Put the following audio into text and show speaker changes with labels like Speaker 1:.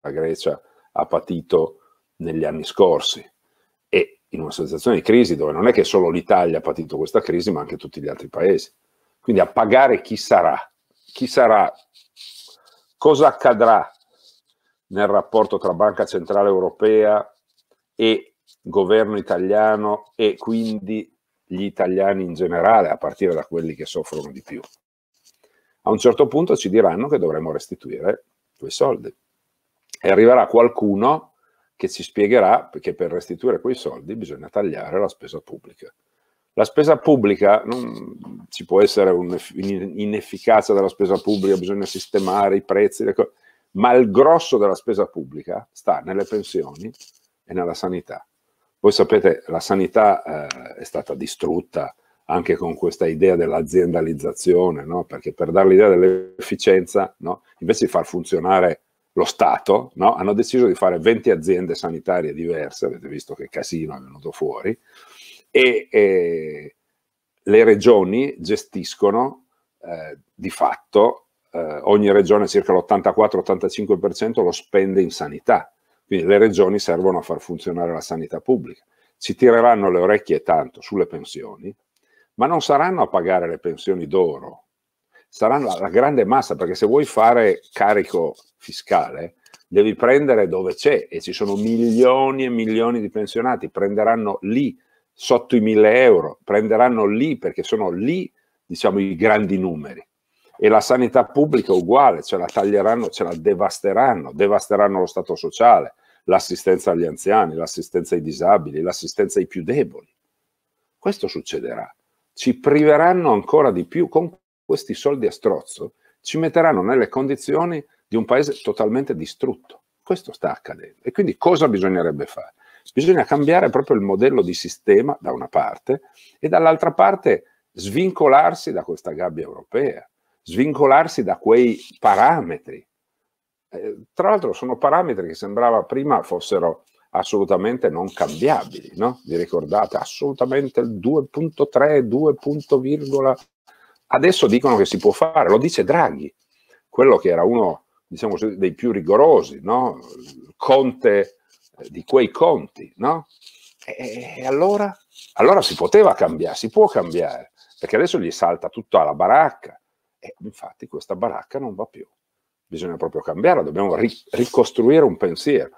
Speaker 1: La Grecia ha patito negli anni scorsi e in una situazione di crisi dove non è che solo l'Italia ha patito questa crisi, ma anche tutti gli altri paesi. Quindi a pagare chi sarà? Chi sarà? Cosa accadrà nel rapporto tra Banca Centrale Europea e governo italiano e quindi gli italiani in generale, a partire da quelli che soffrono di più? a un certo punto ci diranno che dovremo restituire quei soldi. E arriverà qualcuno che ci spiegherà che per restituire quei soldi bisogna tagliare la spesa pubblica. La spesa pubblica, non, ci può essere un'inefficacia della spesa pubblica, bisogna sistemare i prezzi, ma il grosso della spesa pubblica sta nelle pensioni e nella sanità. Voi sapete, la sanità eh, è stata distrutta anche con questa idea dell'aziendalizzazione, no? perché per dare l'idea dell'efficienza, no? invece di far funzionare lo Stato, no? hanno deciso di fare 20 aziende sanitarie diverse, avete visto che casino è venuto fuori, e, e le regioni gestiscono eh, di fatto, eh, ogni regione circa l'84-85% lo spende in sanità, quindi le regioni servono a far funzionare la sanità pubblica. Ci tireranno le orecchie tanto sulle pensioni, ma non saranno a pagare le pensioni d'oro, saranno la, grande massa, perché se vuoi fare carico fiscale, devi prendere dove c'è e ci sono milioni e milioni di pensionati, prenderanno lì sotto i mille euro, prenderanno lì perché sono lì diciamo, i grandi numeri. E la sanità pubblica è uguale, ce la taglieranno, ce la devasteranno, devasteranno lo Stato sociale, l'assistenza agli anziani, l'assistenza ai disabili, l'assistenza ai più deboli. Questo succederà ci priveranno ancora di più con questi soldi a strozzo, ci metteranno nelle condizioni di un paese totalmente distrutto. Questo sta accadendo. E quindi cosa bisognerebbe fare? Bisogna cambiare proprio il modello di sistema da una parte e dall'altra parte svincolarsi da questa gabbia europea, svincolarsi da quei parametri. Eh, tra l'altro sono parametri che sembrava prima fossero assolutamente non cambiabili, no? Vi ricordate? Assolutamente il 2.3, 2. virgola. Adesso dicono che si può fare, lo dice Draghi, quello che era uno diciamo così, dei più rigorosi, no? Conte eh, di quei conti, no? E, allora? Allora si poteva cambiare, si può cambiare, perché adesso gli salta tutta la baracca e infatti questa baracca non va più. Bisogna proprio cambiarla, dobbiamo ri- ricostruire un pensiero.